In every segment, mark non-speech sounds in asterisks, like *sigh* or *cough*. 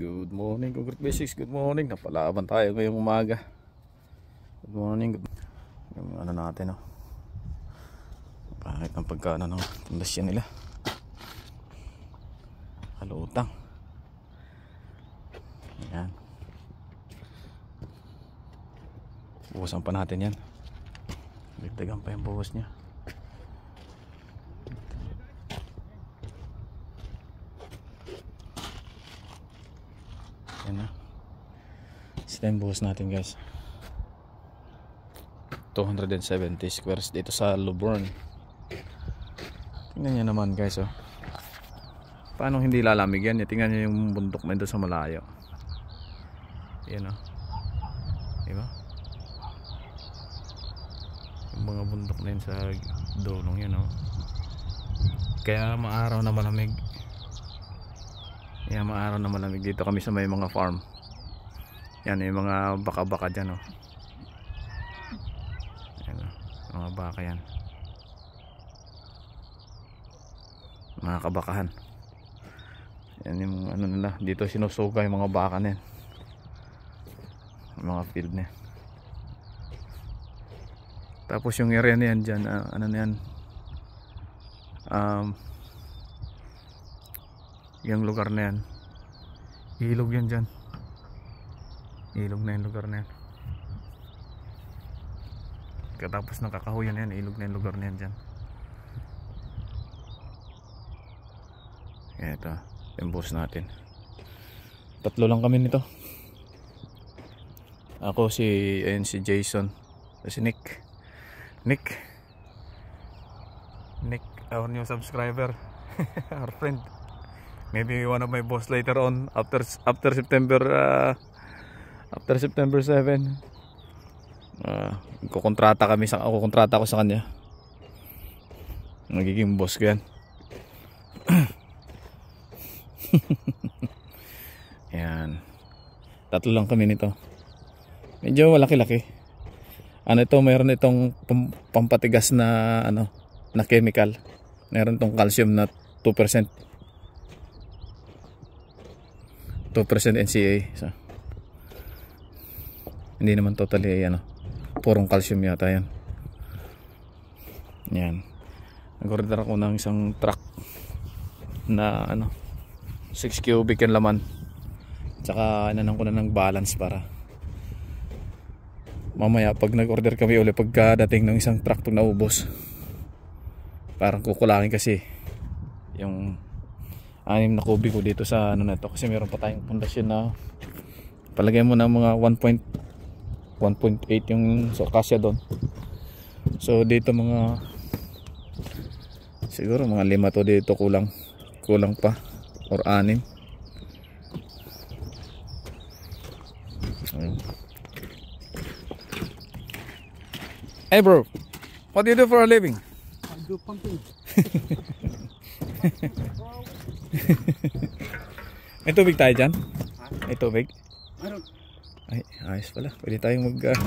Good morning, Congreg Basics. Good morning. Napalaban tayo ngayong umaga. Good morning. Good... Yung ano natin, oh. Bakit ang pagkano ng pundasyon nila? Kalutang. Ayan. Buhusan pa natin yan. Ligtagan pa yung buhos niya. next time buhos natin guys 270 squares dito sa Luburn tingnan nyo naman guys oh paano hindi lalamig yan tingnan nyo yung bundok na sa malayo yan oh diba yung mga bundok na sa dulong yan oh kaya maaraw na malamig kaya maaraw na malamig dito kami sa may mga farm yan yung mga baka-baka dyan oh. Yan, oh. mga baka yan mga kabakahan yan yung ano nila dito sinusuga yung mga baka na yan mga field na tapos yung area na yan dyan uh, ano na yan um, yung lugar na yan ilog yan dyan ilog na yung lugar na yan katapos ng kakahuyan yan ilog na yung lugar na yan dyan eto emboss natin tatlo lang kami nito ako si ayun si Jason si Nick Nick Nick our new subscriber *laughs* our friend maybe one of my boss later on after after September uh, after September 7 uh, ah, kukontrata kami sa ako kontrata ko sa kanya magiging boss ko yan *laughs* yan tatlo lang kami nito medyo malaki-laki ano ito mayroon itong pampatigas na ano na chemical meron tong calcium na 2% 2% NCA so hindi naman totally ano purong calcium yata yan yan nag-order ako ng isang truck na ano 6 cubic yung laman tsaka nanan ko na ng balance para mamaya pag nag-order kami ulit pagkadating ng isang truck pag naubos parang kukulangin kasi yung anim na cubic ko dito sa ano na to kasi meron pa tayong pundasyon na palagay mo na mga 1. 1.8 yung so, kasya doon so dito mga siguro mga lima to dito kulang kulang pa or anim hey bro what do you do for a living I do pumping *laughs* may tubig tayo dyan may tubig I don't ay, ayos pala. Pwede tayong mag... Uh,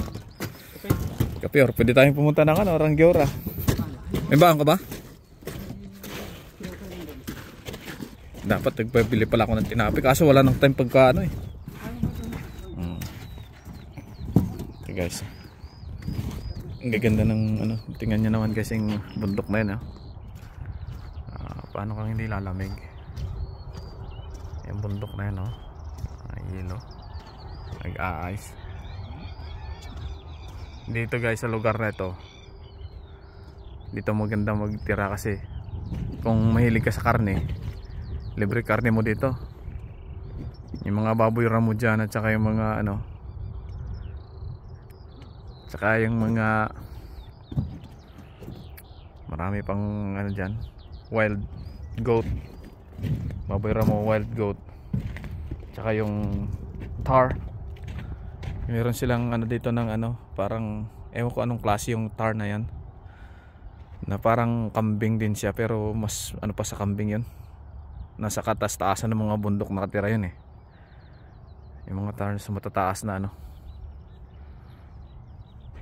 kape or pwede tayong pumunta na ng ano, Rangyora. May baan ka ba? Dapat nagpapili pala ako ng tinapi kaso wala nang time pagka ano eh. Hmm. Okay guys. Ang gaganda ng ano, tingnan niyo naman guys yung bundok na 'yan ha. Uh, ah, paano kang hindi lalamig? Yung bundok na 'yan oh. Uh, oh. yellow nag-aayos dito guys sa lugar na ito dito maganda magtira kasi kung mahilig ka sa karne libre karne mo dito yung mga baboy ramo dyan at saka yung mga ano saka yung mga marami pang ano dyan wild goat baboy ramo wild goat saka yung tar meron silang ano dito ng ano parang ewan ko anong klase yung tar na yan na parang kambing din siya pero mas ano pa sa kambing yun nasa katas-taasan ng mga bundok nakatira yun eh yung mga tar sa matataas na ano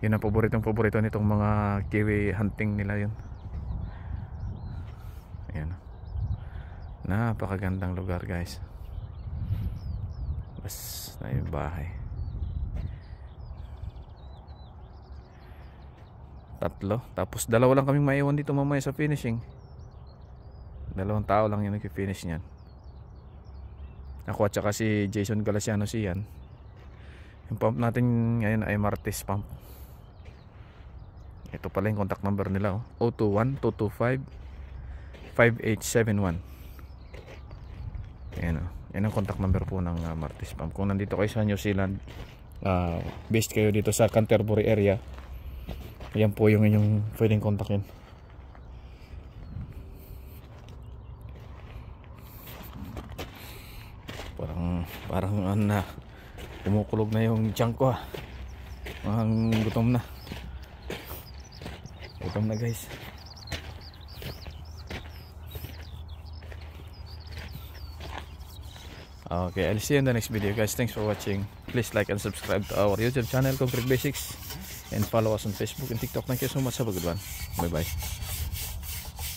yun ang paboritong paborito nitong mga kiwi hunting nila yun ayan napakagandang lugar guys bas na yung bahay tatlo tapos dalawa lang kaming maiwan dito mamaya sa finishing dalawang tao lang yung nag-finish niyan ako at saka si Jason Galasiano si yan yung pump natin ngayon ay Martis pump ito pala yung contact number nila oh. 021-225-5871 yan o oh. yan ang contact number po ng uh, Martes pump kung nandito kayo sa New Zealand uh, based kayo dito sa Canterbury area Ayan po yung inyong pwedeng kontakin. Parang, parang ano na, kumukulog na yung junk ko ha. Ah. Ang gutom na. Gutom na guys. Okay, I'll see you in the next video guys. Thanks for watching. Please like and subscribe to our YouTube channel, Concrete Basics. and follow us on Facebook and TikTok. Thank you so much. Have a good one. Bye-bye.